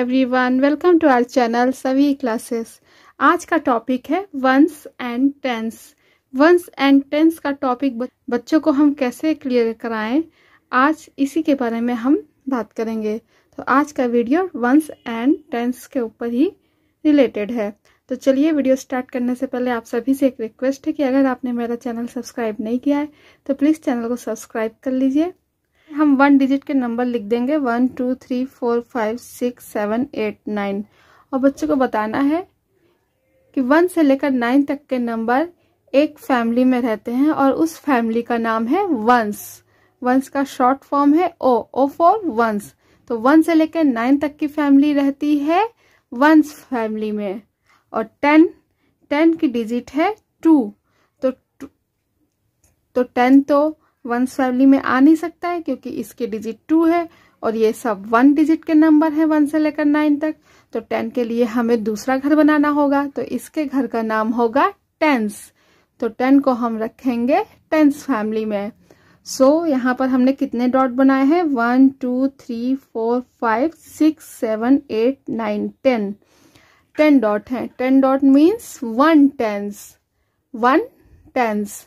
everyone welcome to our channel सभी classes आज का टॉपिक है ones and tens ones and tens का टॉपिक बच्चों को हम कैसे क्लियर कराएं आज इसी के बारे में हम बात करेंगे तो आज का वीडियो वंस एंड टेंस के ऊपर ही रिलेटेड है तो चलिए वीडियो स्टार्ट करने से पहले आप सभी से एक रिक्वेस्ट है कि अगर आपने मेरा चैनल सब्सक्राइब नहीं किया है तो प्लीज़ चैनल को सब्सक्राइब कर लीजिए हम वन डिजिट के नंबर लिख देंगे one two three four five six seven eight nine और बच्चों को बताना है कि वन से लेकर नाइन तक के नंबर एक फैमिली में रहते हैं और उस फैमिली का नाम है वंस वंस का शॉर्ट फॉर्म है ओ ओ फॉर वंस तो वन से लेकर नाइन तक की फैमिली रहती है वंस फैमिली में और टेन टेन की डिजिट है टू तो तो टेन तो वंस फैमिली में आ नहीं सकता है क्योंकि इसके डिजिट टू है और ये सब वन डिजिट के नंबर है वन से लेकर नाइन तक तो टेन के लिए हमें दूसरा घर बनाना होगा तो इसके घर का नाम होगा टेंस तो टेन को हम रखेंगे टेंस फैमिली में सो so, यहाँ पर हमने कितने डॉट बनाए हैं one two three four five six seven eight nine ten ten dot हैं ten dot means one tens one tens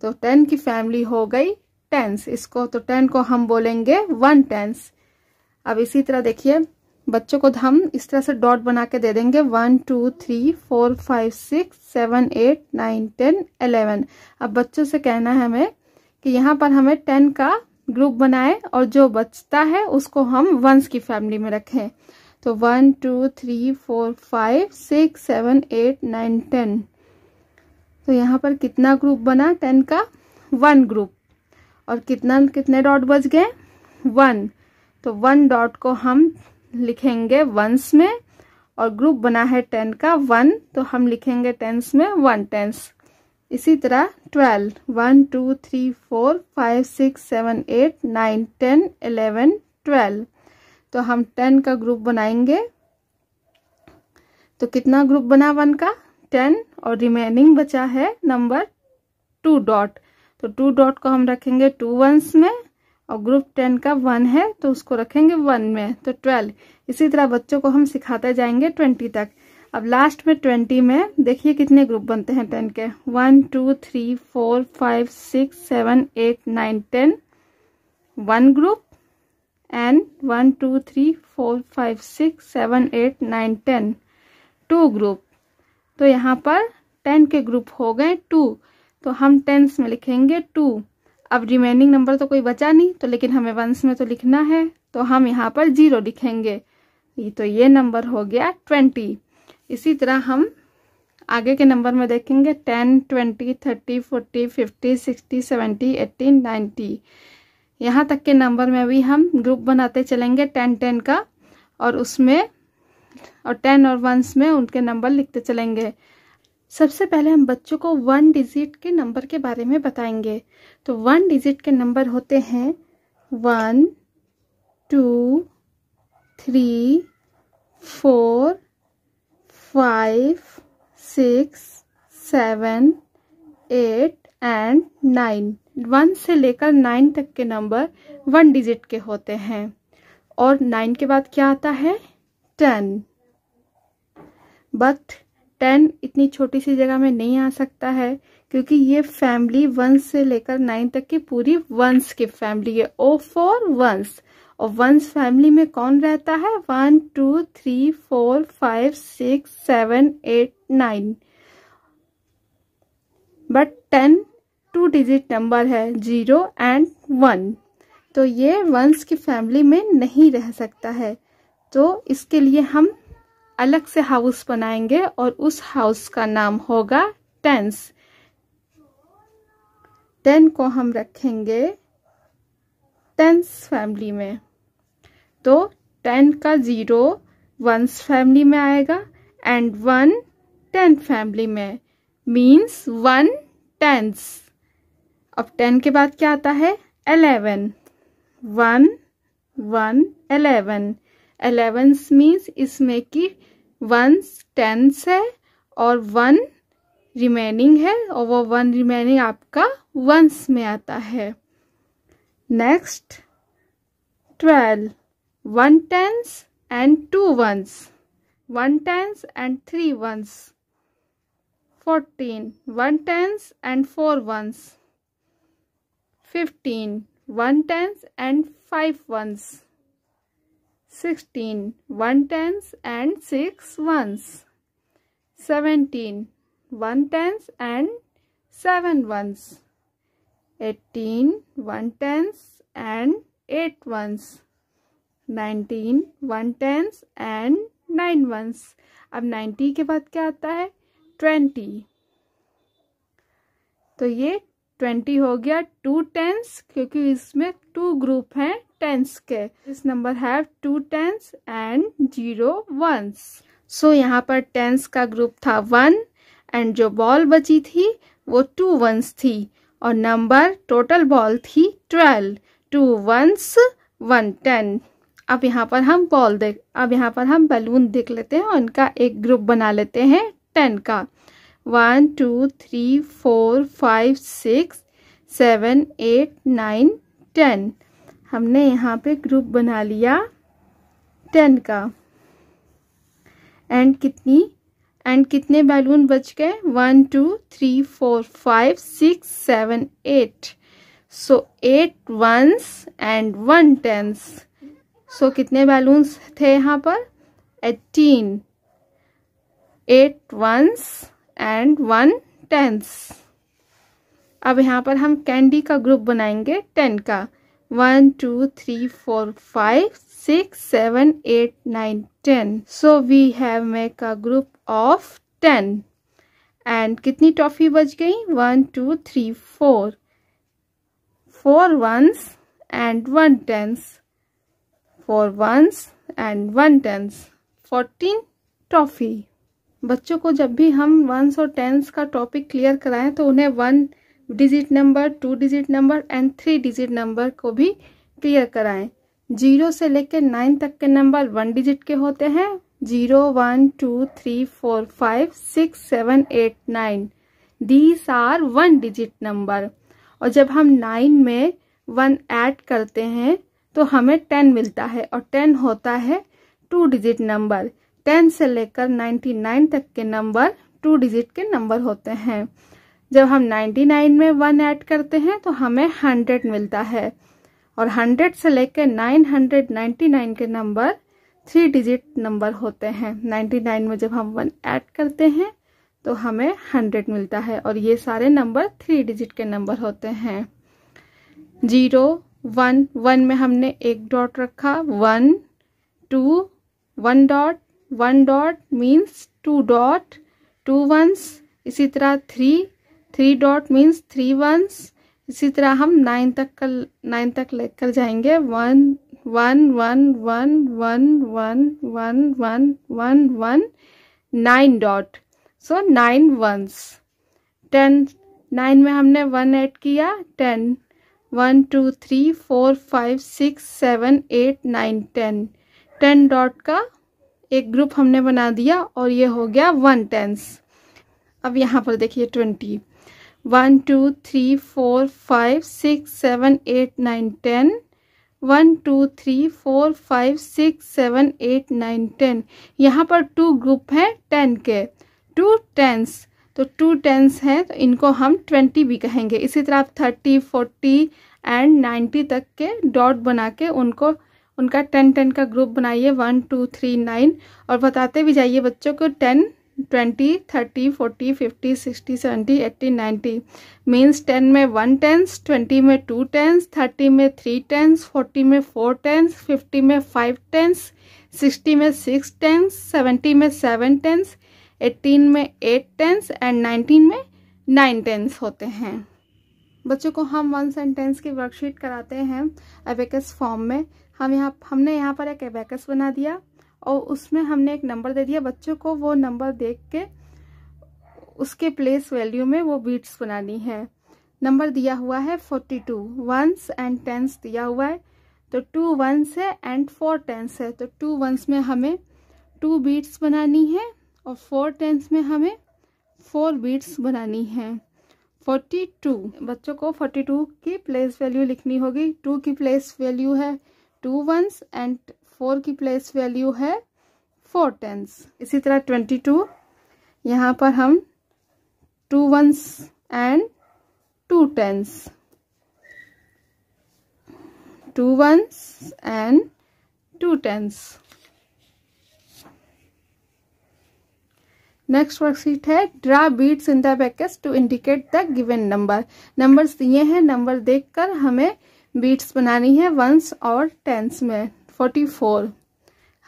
तो टेन की फैमिली हो गई टेंस इसको तो टेन को हम बोलेंगे वन टेंस अब इसी तरह देखिए बच्चों को हम इस तरह से डॉट बना के दे देंगे one two three four five six seven eight nine ten eleven अब बच्चों से कहना है हमें कि यहाँ पर हमें टेन का ग्रुप बनाए और जो बचता है उसको हम वंस की फैमिली में रखें तो one two three four five six seven eight nine ten तो यहाँ पर कितना ग्रुप बना टेन का वन ग्रुप और कितना कितने डॉट बच गए वन तो वन डॉट को हम लिखेंगे वंस में और ग्रुप बना है टेन का वन तो हम लिखेंगे टेंस में वन टेंस इसी तरह twelve one two three four five six seven eight nine ten eleven twelve तो हम टेन का ग्रुप बनाएंगे तो कितना ग्रुप बना वन का टेन और रिमेनिंग बचा है नंबर टू डॉट तो टू डॉट को हम रखेंगे टू वंस में और ग्रुप टेन का वन है तो उसको रखेंगे वन में तो ट्वेल्व इसी तरह बच्चों को हम सिखाते जाएंगे ट्वेंटी तक अब लास्ट में ट्वेंटी में देखिए कितने ग्रुप बनते हैं टेन के one two three four five six seven eight nine ten one group and one two three four five six seven eight nine ten two group तो यहाँ पर टेन के ग्रुप हो गए टू तो हम टेंस में लिखेंगे टू अब रिमेनिंग नंबर तो कोई बचा नहीं तो लेकिन हमें वंस में तो लिखना है तो हम यहाँ पर जीरो लिखेंगे ये तो ये नंबर हो गया ट्वेंटी इसी तरह हम आगे के नंबर में देखेंगे ten twenty thirty forty fifty sixty seventy eighty ninety यहाँ तक के नंबर में भी हम ग्रुप बनाते चलेंगे टेन टेन का और उसमें और टेन और वंस में उनके नंबर लिखते चलेंगे सबसे पहले हम बच्चों को वन डिजिट के नंबर के बारे में बताएंगे तो वन डिजिट के नंबर होते हैं one two three four five six seven eight and nine one से लेकर नाइन तक के नंबर वन डिजिट के होते हैं और नाइन के बाद क्या आता है टेन बट टेन इतनी छोटी सी जगह में नहीं आ सकता है क्योंकि ये फैमिली वंस से लेकर नाइन तक की पूरी वंस की फैमिली है ओ फॉर वंस और वंस फैमिली में कौन रहता है one two three four five six seven eight nine but ten two digit number है जीरो एंड वन तो ये वंस की फैमिली में नहीं रह सकता है तो इसके लिए हम अलग से हाउस बनाएंगे और उस हाउस का नाम होगा टेंस टेन को हम रखेंगे टेंस फैमिली में तो टेन का ज़ीरो वंस फैमिली में आएगा एंड वन टेन फैमिली में मीन्स वन टेंस अब टेन के बाद क्या आता है eleven one one eleven elevens means इसमें कि वंस टेंस है और वन रिमेनिंग है और वो वन रिमेनिंग आपका वंस में आता है next twelve one tens and two ones one tens and three ones fourteen one tens and four ones fifteen one tens and five ones 16 1 tens and 6 ones 17 1 tens and 7 ones 18 1 tens and 8 ones 19 1 tens and 9 ones अब 90 के बाद क्या आता है 20 तो ये twenty हो गया टू टेंस क्योंकि इसमें टू ग्रुप हैं टेंस के this number have two tens and zero ones so यहाँ पर टेंस का ग्रुप था वन एंड जो बॉल बची थी वो टू वंस थी और नंबर टोटल बॉल थी twelve two ones one ten अब यहाँ पर हम बॉल देख अब यहाँ पर हम बैलून देख लेते हैं और इनका एक ग्रुप बना लेते हैं टेन का one two three four five six seven eight nine ten हमने यहाँ पे ग्रुप बना लिया टेन का एंड कितनी एंड कितने बैलून बच गए one two three four five six seven eight so eight ones and one tens so कितने बैलून्स थे यहाँ पर eighteen eight ones and one tens अब यहाँ पर हम कैंडी का ग्रुप बनाएंगे टेन का one two three four five six seven eight nine ten so we have make a group of ten and कितनी टॉफ़ी बच गई one two three four four ones and one tens four ones and one tens fourteen toffee बच्चों को जब भी हम once और tense का टॉपिक क्लियर कराएं तो उन्हें one digit number two digit number and three digit number को भी क्लियर कराएं जीरो से लेकर नाइन तक के नंबर वन डिजिट के होते हैं zero one two three four five six seven eight nine these are one digit number और जब हम नाइन में वन ऐड करते हैं तो हमें टेन मिलता है और टेन होता है टू डिजिट नंबर टेन से लेकर नाइन्टी नाइन तक के नंबर टू डिजिट के नंबर होते हैं जब हम नाइन्टी नाइन में वन ऐड करते हैं तो हमें हंड्रेड मिलता है और हंड्रेड से लेकर नाइन हंड्रेड नाइन्टी नाइन के नंबर थ्री डिजिट नंबर होते हैं नाइन्टी नाइन में जब हम वन ऐड करते हैं तो हमें हंड्रेड मिलता है और ये सारे नंबर थ्री डिजिट के नंबर होते हैं जीरो वन वन में हमने एक डॉट रखा one two one dot one dot means two dot two ones इसी तरह three three dot means three ones इसी तरह हम नाइन तक कर नाइन तक लेकर जाएंगे one one one one one one one one one one nine dot so nine ones ten nine में हमने वन ऐड किया ten one two three four five six seven eight nine ten ten dot का एक group हमने बना दिया और ये हो गया वन टेंस अब यहाँ पर देखिए twenty one two three four five six seven eight nine ten one two three four five six seven eight nine ten यहाँ पर टू ग्रुप हैं टेन के टू टेंस तो टू टेंस हैं तो इनको हम ट्वेंटी भी कहेंगे इसी तरह आप थर्टी फोर्टी एंड नाइन्टी तक के डॉट बना के उनको उनका टेन टेन का ग्रुप बनाइए वन टू थ्री नाइन और बताते भी जाइए बच्चों को ten twenty thirty forty fifty sixty seventy eighty ninety means ten में वन टेंस ट्वेंटी में टू टेंस थर्टी में थ्री टेंस फोर्टी में फोर टेंस फिफ्टी में फाइव टेंस सिक्सटी में सिक्स टेंस सेवेंटी में सेवन टेंस एटीन में eight tens and nineteen में nine tens होते हैं बच्चों को हम वन सेंटेंस की वर्कशीट कराते हैं एबेकस फॉर्म में हम यहाँ हमने यहाँ पर एक एबेकस बना दिया और उसमें हमने एक नंबर दे दिया बच्चों को वो नंबर देख के उसके प्लेस वैल्यू में वो बीट्स बनानी है नंबर दिया हुआ है forty two ones and tens दिया हुआ है तो टू वंस है एंड फोर टेंस है तो टू वंस में हमें टू बीट्स बनानी है और फोर टेंस में हमें फोर बीट्स बनानी है फोर्टी टू बच्चों को फोर्टी टू की प्लेस वैल्यू लिखनी होगी टू की प्लेस वैल्यू है टू वंस एंड फोर की प्लेस वैल्यू है फोर टेंस इसी तरह ट्वेंटी टू यहाँ पर हम two ones and two tens two ones and two tens next worksheet है draw beads in the package to indicate the given number number दिए हैं नंबर देखकर हमें बीट्स बनानी है वंस और टेंस में फोर्टी फोर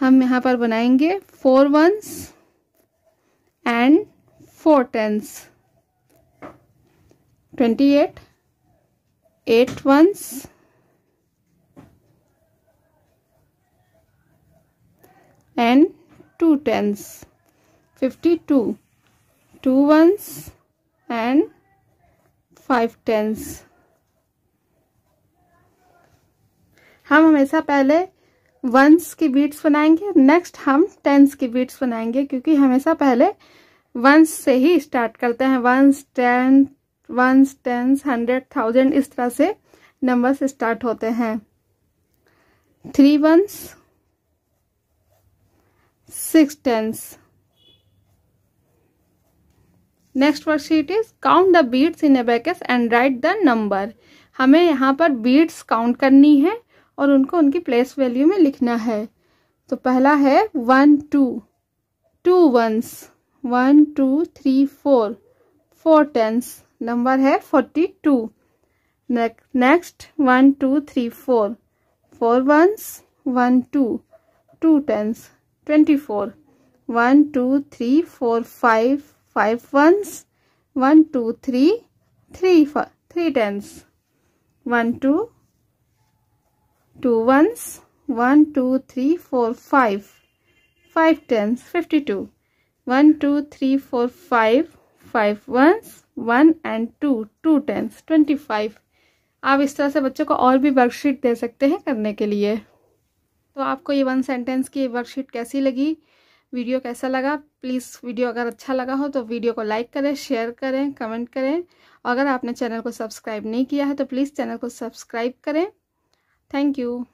हम यहाँ पर बनाएंगे four ones and four tens twenty eight eight ones and two tens fifty two two ones and five tens हम हमेशा पहले वंस की बीट्स बनाएंगे नेक्स्ट हम टेंस की बीट्स बनाएंगे क्योंकि हमेशा पहले वंस से ही स्टार्ट करते हैं ones ten ones tens hundred thousand इस तरह से नंबर्स स्टार्ट होते हैं three ones six tens next worksheet is count the beads in abacus and write the number हमें यहाँ पर बीड्स काउंट करनी है और उनको उनकी प्लेस वैल्यू में लिखना है तो पहला है one two two ones one two three four four tens number है forty two next one two three four four ones one two two tens twenty four one two three four five five ones one two three three three tens one two two ones one two three four five five tens fifty two one two three four five five ones one and two two tens twenty five आप इस तरह से बच्चों को और भी worksheet दे सकते हैं करने के लिए तो आपको ये वन सेंटेंस की वर्कशीट कैसी लगी वीडियो कैसा लगा प्लीज़ वीडियो अगर अच्छा लगा हो तो वीडियो को लाइक करें शेयर करें कमेंट करें अगर आपने चैनल को सब्सक्राइब नहीं किया है तो प्लीज़ चैनल को सब्सक्राइब करें थैंक यू